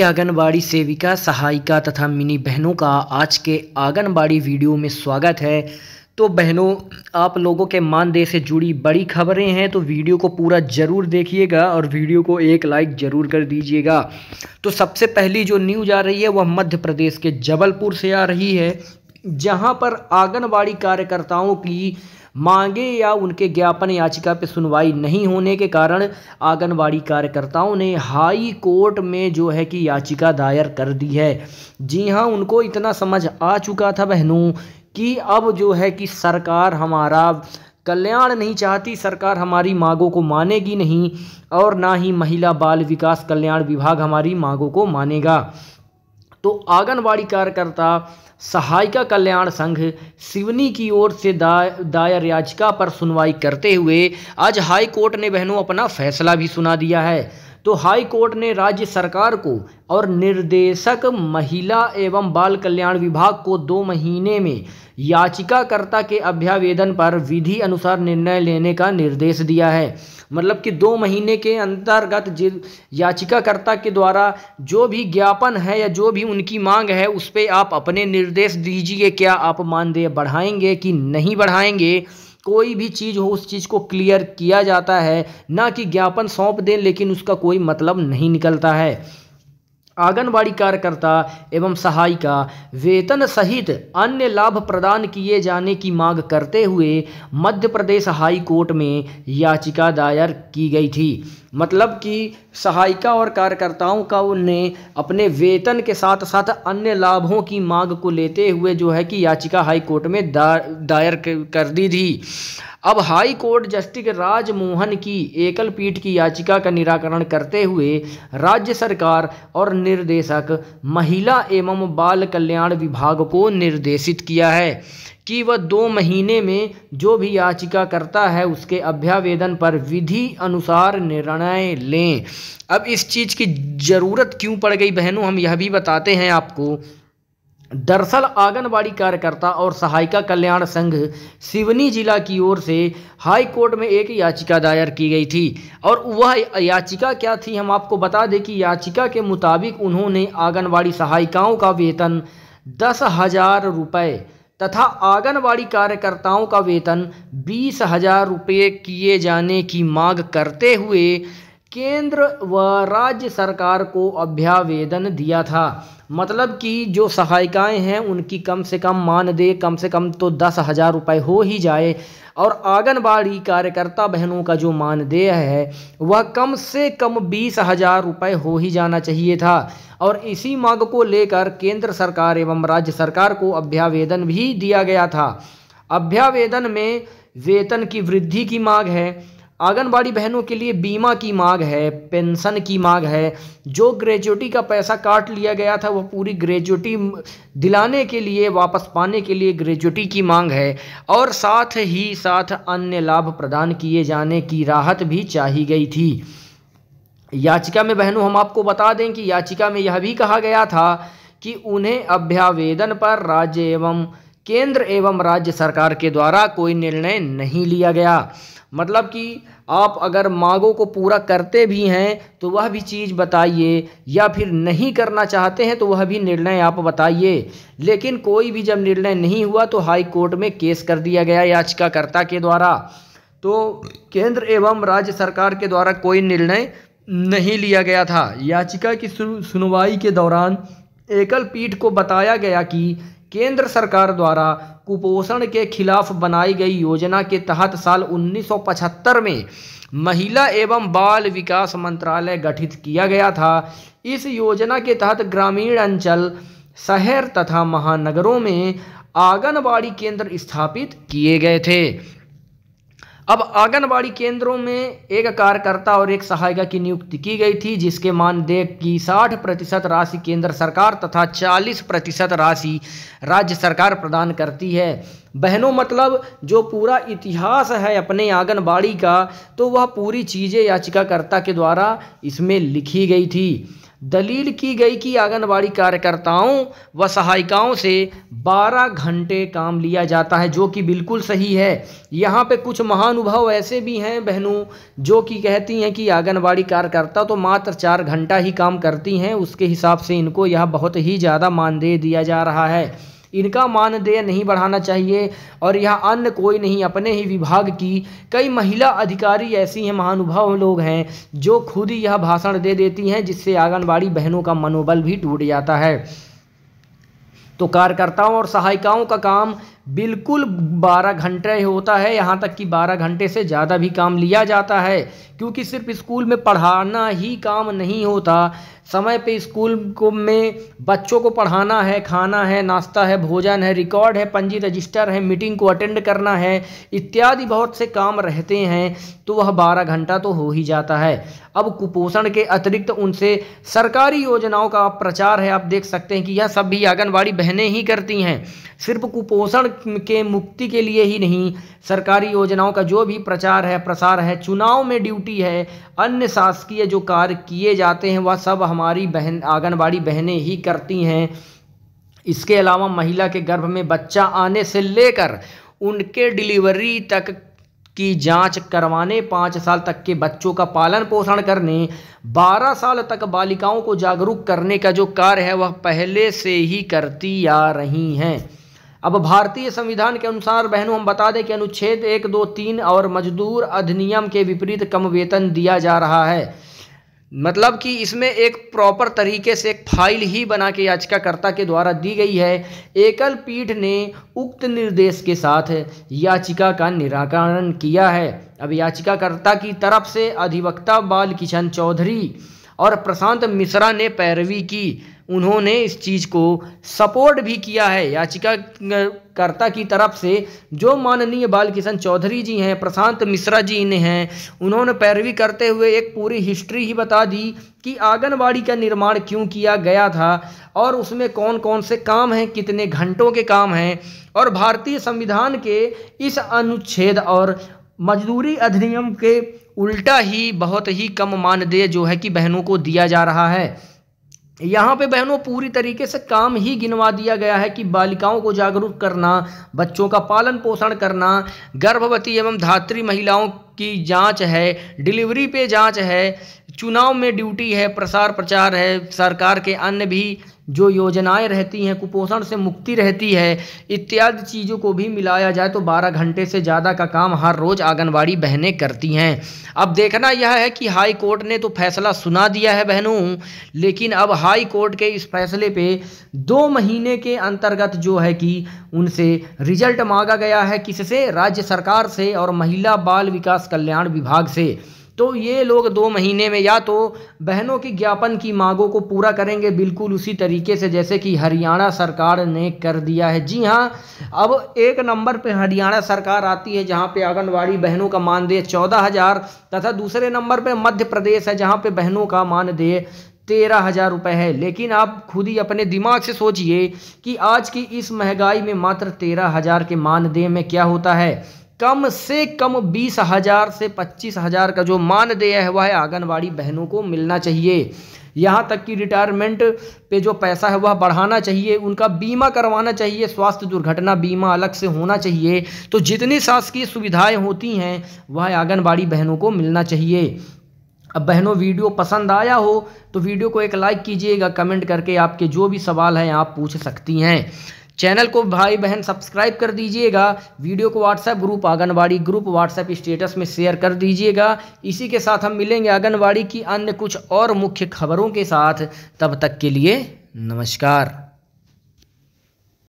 आंगनबाड़ी सेविका सहायिका तथा मिनी बहनों का आज के आंगनबाड़ी वीडियो में स्वागत है तो बहनों आप लोगों के मानदेय से जुड़ी बड़ी खबरें हैं तो वीडियो को पूरा ज़रूर देखिएगा और वीडियो को एक लाइक ज़रूर कर दीजिएगा तो सबसे पहली जो न्यूज आ रही है वह मध्य प्रदेश के जबलपुर से आ रही है जहां पर आंगनबाड़ी कार्यकर्ताओं की मांगे या उनके ज्ञापन याचिका पर सुनवाई नहीं होने के कारण आंगनबाड़ी कार्यकर्ताओं ने हाई कोर्ट में जो है कि याचिका दायर कर दी है जी हाँ उनको इतना समझ आ चुका था बहनों कि अब जो है कि सरकार हमारा कल्याण नहीं चाहती सरकार हमारी मांगों को मानेगी नहीं और ना ही महिला बाल विकास कल्याण विभाग हमारी मांगों को मानेगा तो आंगनबाड़ी कार्यकर्ता सहायिका कल्याण संघ सिवनी की ओर से दायर याचिका पर सुनवाई करते हुए आज हाई कोर्ट ने बहनों अपना फैसला भी सुना दिया है तो हाई कोर्ट ने राज्य सरकार को और निर्देशक महिला एवं बाल कल्याण विभाग को दो महीने में याचिकाकर्ता के अभ्यावेदन पर विधि अनुसार निर्णय लेने का निर्देश दिया है मतलब कि दो महीने के अंतर्गत याचिकाकर्ता के द्वारा जो भी ज्ञापन है या जो भी उनकी मांग है उस पर आप अपने निर्देश दीजिए क्या आप मानदेय बढ़ाएंगे कि नहीं बढ़ाएंगे कोई भी चीज़ हो उस चीज़ को क्लियर किया जाता है ना कि ज्ञापन सौंप दें लेकिन उसका कोई मतलब नहीं निकलता है आंगनबाड़ी कार्यकर्ता एवं सहायिका वेतन सहित अन्य लाभ प्रदान किए जाने की मांग करते हुए मध्य प्रदेश हाई कोर्ट में याचिका दायर की गई थी मतलब कि सहायिका और कार्यकर्ताओं का उनने अपने वेतन के साथ साथ अन्य लाभों की मांग को लेते हुए जो है कि याचिका हाई कोर्ट में दा, दायर कर दी थी अब हाई कोर्ट जस्टिस राजमोहन की एकल पीठ की याचिका का निराकरण करते हुए राज्य सरकार और निर्देशक महिला एवं बाल कल्याण विभाग को निर्देशित किया है कि वह दो महीने में जो भी याचिका करता है उसके अभ्यावेदन पर विधि अनुसार निर्णय लें अब इस चीज़ की ज़रूरत क्यों पड़ गई बहनों हम यह भी बताते हैं आपको दरअसल आंगनबाड़ी कार्यकर्ता और सहायिका कल्याण संघ सिवनी जिला की ओर से हाई कोर्ट में एक याचिका दायर की गई थी और वह याचिका क्या थी हम आपको बता दें कि याचिका के मुताबिक उन्होंने आंगनबाड़ी सहायिकाओं का वेतन दस हजार रुपये तथा आंगनबाड़ी कार्यकर्ताओं का वेतन बीस हजार रुपये किए जाने की मांग करते हुए केंद्र व राज्य सरकार को अभ्यावेदन दिया था मतलब कि जो सहायिकाएं हैं उनकी कम से कम मानदेय कम से कम तो दस हज़ार रुपये हो ही जाए और आंगनबाड़ी कार्यकर्ता बहनों का जो मानदेय है वह कम से कम बीस हज़ार रुपये हो ही जाना चाहिए था और इसी मांग को लेकर केंद्र सरकार एवं राज्य सरकार को अभ्यावेदन भी दिया गया था अभ्यावेदन में वेतन की वृद्धि की मांग है आंगनबाड़ी बहनों के लिए बीमा की मांग है पेंशन की मांग है जो ग्रेजुटी का पैसा काट लिया गया था वो पूरी ग्रेजुटी दिलाने के लिए वापस पाने के लिए ग्रेजुटी की मांग है और साथ ही साथ अन्य लाभ प्रदान किए जाने की राहत भी चाही गई थी याचिका में बहनों हम आपको बता दें कि याचिका में यह भी कहा गया था कि उन्हें अभ्यावेदन पर राज्य एवं केंद्र एवं राज्य सरकार के द्वारा कोई निर्णय नहीं लिया गया मतलब कि आप अगर मांगों को पूरा करते भी हैं तो वह भी चीज़ बताइए या फिर नहीं करना चाहते हैं तो वह भी निर्णय आप बताइए लेकिन कोई भी जब निर्णय नहीं हुआ तो हाई कोर्ट में केस कर दिया गया याचिकाकर्ता के द्वारा तो केंद्र एवं राज्य सरकार के द्वारा कोई निर्णय नहीं लिया गया था याचिका की सुनवाई के दौरान एकल पीठ को बताया गया कि केंद्र सरकार द्वारा कुपोषण के खिलाफ बनाई गई योजना के तहत साल 1975 में महिला एवं बाल विकास मंत्रालय गठित किया गया था इस योजना के तहत ग्रामीण अंचल शहर तथा महानगरों में आंगनबाड़ी केंद्र स्थापित किए गए थे अब आंगनबाड़ी केंद्रों में एक कार्यकर्ता और एक सहायिका की नियुक्ति की गई थी जिसके मानदेय की 60 प्रतिशत राशि केंद्र सरकार तथा 40 प्रतिशत राशि राज्य सरकार प्रदान करती है बहनों मतलब जो पूरा इतिहास है अपने आंगनबाड़ी का तो वह पूरी चीज़ें याचिकाकर्ता के द्वारा इसमें लिखी गई थी दलील की गई कि आंगनबाड़ी कार्यकर्ताओं व सहायिकाओं से 12 घंटे काम लिया जाता है जो कि बिल्कुल सही है यहाँ पे कुछ महानुभाव ऐसे भी हैं बहनों जो कि कहती हैं कि आंगनबाड़ी कार्यकर्ता तो मात्र चार घंटा ही काम करती हैं उसके हिसाब से इनको यह बहुत ही ज़्यादा मानदेय दिया जा रहा है इनका मानदेय नहीं बढ़ाना चाहिए और यह अन्य कोई नहीं अपने ही विभाग की कई महिला अधिकारी ऐसी हैं महानुभाव लोग हैं जो खुद ही यह भाषण दे देती हैं जिससे आंगनबाड़ी बहनों का मनोबल भी टूट जाता है तो कार्यकर्ताओं और सहायिकाओं का काम बिल्कुल 12 घंटे होता है यहाँ तक कि 12 घंटे से ज़्यादा भी काम लिया जाता है क्योंकि सिर्फ स्कूल में पढ़ाना ही काम नहीं होता समय पे स्कूल को में बच्चों को पढ़ाना है खाना है नाश्ता है भोजन है रिकॉर्ड है पंजी रजिस्टर है मीटिंग को अटेंड करना है इत्यादि बहुत से काम रहते हैं तो वह बारह घंटा तो हो ही जाता है अब कुपोषण के अतिरिक्त उनसे सरकारी योजनाओं का प्रचार है आप देख सकते हैं कि यह सब भी आंगनबाड़ी बहनें ही करती हैं सिर्फ कुपोषण के मुक्ति के लिए ही नहीं सरकारी योजनाओं का जो भी प्रचार है प्रसार है चुनाव में ड्यूटी है अन्य शासकीय जो कार्य किए जाते हैं वह सब हमारी बहन आंगनबाड़ी बहनें ही करती हैं इसके अलावा महिला के गर्भ में बच्चा आने से लेकर उनके डिलीवरी तक की जांच करवाने पाँच साल तक के बच्चों का पालन पोषण करने बारह साल तक बालिकाओं को जागरूक करने का जो कार्य है वह पहले से ही करती आ रही हैं अब भारतीय संविधान के अनुसार बहनों हम बता दें कि अनुच्छेद एक दो तीन और मजदूर अधिनियम के विपरीत कम वेतन दिया जा रहा है मतलब कि इसमें एक प्रॉपर तरीके से एक फाइल ही बना के याचिकाकर्ता के द्वारा दी गई है एकल पीठ ने उक्त निर्देश के साथ याचिका का निराकरण किया है अब याचिकाकर्ता की तरफ से अधिवक्ता बाल किशन चौधरी और प्रशांत मिश्रा ने पैरवी की उन्होंने इस चीज़ को सपोर्ट भी किया है याचिकाकर्ता की तरफ से जो माननीय बाल किशन चौधरी जी हैं प्रशांत मिश्रा जी ने हैं उन्होंने पैरवी करते हुए एक पूरी हिस्ट्री ही बता दी कि आंगनबाड़ी का निर्माण क्यों किया गया था और उसमें कौन कौन से काम हैं कितने घंटों के काम हैं और भारतीय संविधान के इस अनुच्छेद और मजदूरी अधिनियम के उल्टा ही बहुत ही कम मानदेय जो है कि बहनों को दिया जा रहा है यहाँ पे बहनों पूरी तरीके से काम ही गिनवा दिया गया है कि बालिकाओं को जागरूक करना बच्चों का पालन पोषण करना गर्भवती एवं धात्री महिलाओं की जांच है डिलीवरी पे जांच है चुनाव में ड्यूटी है प्रसार प्रचार है सरकार के अन्य भी जो योजनाएं रहती हैं कुपोषण से मुक्ति रहती है इत्यादि चीज़ों को भी मिलाया जाए तो 12 घंटे से ज़्यादा का काम हर रोज़ आंगनबाड़ी बहनें करती हैं अब देखना यह है कि हाई कोर्ट ने तो फैसला सुना दिया है बहनों लेकिन अब हाई कोर्ट के इस फैसले पे दो महीने के अंतर्गत जो है कि उनसे रिजल्ट मांगा गया है किससे राज्य सरकार से और महिला बाल विकास कल्याण विभाग से तो ये लोग दो महीने में या तो बहनों की ज्ञापन की मांगों को पूरा करेंगे बिल्कुल उसी तरीके से जैसे कि हरियाणा सरकार ने कर दिया है जी हाँ अब एक नंबर पे हरियाणा सरकार आती है जहाँ पे आंगनबाड़ी बहनों का मानदेय चौदह हज़ार तथा दूसरे नंबर पे मध्य प्रदेश है जहाँ पे बहनों का मानदेय तेरह हज़ार रुपये है लेकिन आप खुद ही अपने दिमाग से सोचिए कि आज की इस महंगाई में मात्र तेरह हज़ार के मानदेय में क्या होता है कम से कम बीस हज़ार से पच्चीस हज़ार का जो मानदेय है वह आंगनबाड़ी बहनों को मिलना चाहिए यहाँ तक कि रिटायरमेंट पे जो पैसा है वह बढ़ाना चाहिए उनका बीमा करवाना चाहिए स्वास्थ्य दुर्घटना बीमा अलग से होना चाहिए तो जितनी शासकीय सुविधाएं होती हैं वह आंगनबाड़ी बहनों को मिलना चाहिए अब बहनों वीडियो पसंद आया हो तो वीडियो को एक लाइक कीजिएगा कमेंट करके आपके जो भी सवाल हैं आप पूछ सकती हैं चैनल को भाई बहन सब्सक्राइब कर दीजिएगा वीडियो को WhatsApp group anganwadi group WhatsApp status में शेयर कर दीजिएगा इसी के साथ हम मिलेंगे आंगनबाड़ी की अन्य कुछ और मुख्य खबरों के साथ तब तक के लिए नमस्कार